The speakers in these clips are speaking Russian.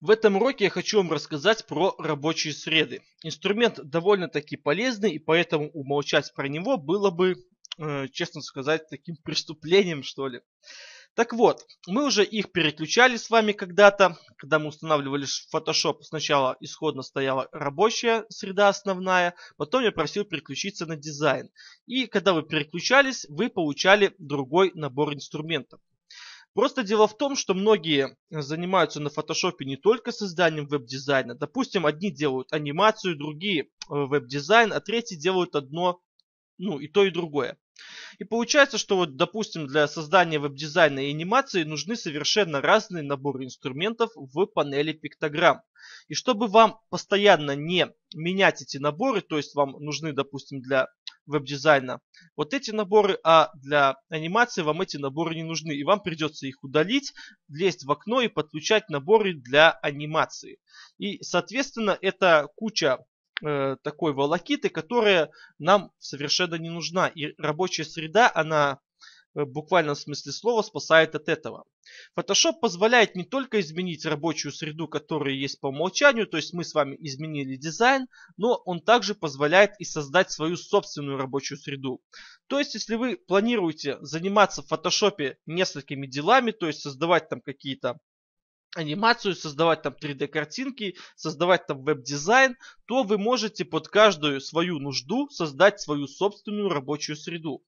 В этом уроке я хочу вам рассказать про рабочие среды. Инструмент довольно-таки полезный, и поэтому умолчать про него было бы, э, честно сказать, таким преступлением, что ли. Так вот, мы уже их переключали с вами когда-то, когда мы устанавливали Photoshop. Сначала исходно стояла рабочая среда основная, потом я просил переключиться на дизайн. И когда вы переключались, вы получали другой набор инструментов. Просто дело в том, что многие э, занимаются на фотошопе не только созданием веб-дизайна. Допустим, одни делают анимацию, другие э, веб-дизайн, а третьи делают одно, ну и то, и другое. И получается, что вот, допустим, для создания веб-дизайна и анимации нужны совершенно разные наборы инструментов в панели пиктограмм. И чтобы вам постоянно не менять эти наборы, то есть вам нужны, допустим, для веб-дизайна. Вот эти наборы, а для анимации вам эти наборы не нужны. И вам придется их удалить, лезть в окно и подключать наборы для анимации. И, соответственно, это куча э, такой волокиты, которая нам совершенно не нужна. И рабочая среда, она Э, в буквальном смысле слова спасает от этого. Photoshop позволяет не только изменить рабочую среду, которая есть по умолчанию, то есть мы с вами изменили дизайн, но он также позволяет и создать свою собственную рабочую среду. То есть, если вы планируете заниматься в Photoshop несколькими делами, то есть создавать там какие-то анимацию, создавать там 3D картинки, создавать там веб-дизайн, то вы можете под каждую свою нужду создать свою собственную рабочую среду.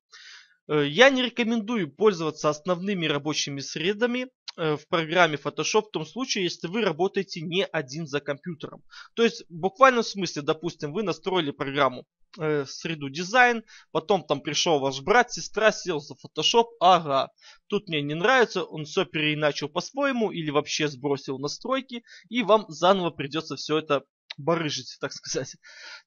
Э, я не рекомендую пользоваться основными рабочими средами э, в программе Photoshop в том случае, если вы работаете не один за компьютером. То есть в буквальном смысле, допустим, вы настроили программу э, среду дизайн, потом там пришел ваш брат, сестра, сел за Photoshop, ага, тут мне не нравится, он все переиначил по-своему или вообще сбросил настройки, и вам заново придется все это барыжить, так сказать.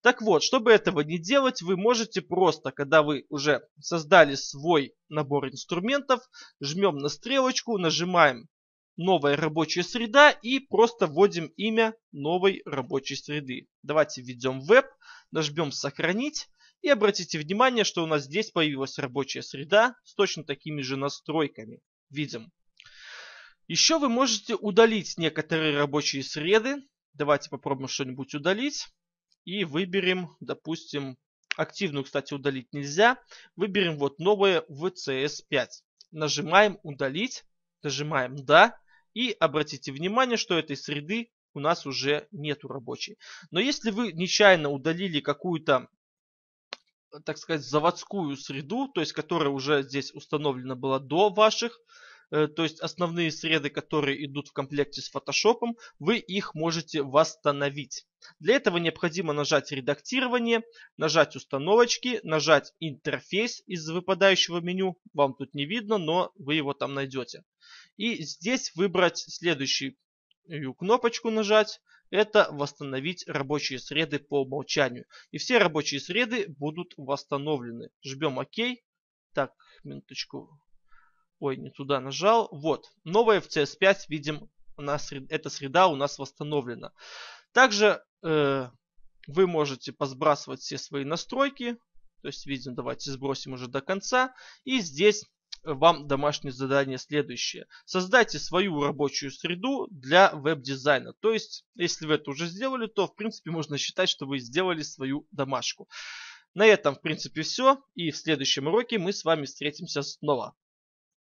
Так вот, чтобы этого не делать, вы можете просто, когда вы уже создали свой набор инструментов, жмем на стрелочку, нажимаем новая рабочая среда и просто вводим имя новой рабочей среды. Давайте введем веб, нажмем сохранить и обратите внимание, что у нас здесь появилась рабочая среда с точно такими же настройками. Видим. Еще вы можете удалить некоторые рабочие среды, Давайте попробуем что-нибудь удалить. И выберем, допустим, активную, кстати, удалить нельзя. Выберем вот новое VCS5. Нажимаем «Удалить». Нажимаем «Да». И обратите внимание, что этой среды у нас уже нету рабочей. Но если вы нечаянно удалили какую-то так сказать, заводскую среду, то есть которая уже здесь установлена была до ваших Э, то есть основные среды, которые идут в комплекте с Photoshop, вы их можете восстановить. Для этого необходимо нажать «Редактирование», нажать «Установочки», нажать «Интерфейс» из выпадающего меню. Вам тут не видно, но вы его там найдете. И здесь выбрать следующую кнопочку нажать, это восстановить рабочие среды по умолчанию. И все рабочие среды будут восстановлены. Жмем ОК. Так, минуточку. Ой, не туда нажал. Вот, новая в CS5, видим, у нас, эта среда у нас восстановлена. Также э, вы можете посбрасывать все свои настройки. То есть, видим, давайте сбросим уже до конца. И здесь э, вам домашнее задание следующее. Создайте свою рабочую среду для веб-дизайна. То есть, если вы это уже сделали, то, в принципе, можно считать, что вы сделали свою домашку. На этом, в принципе, все. И в следующем уроке мы с вами встретимся снова.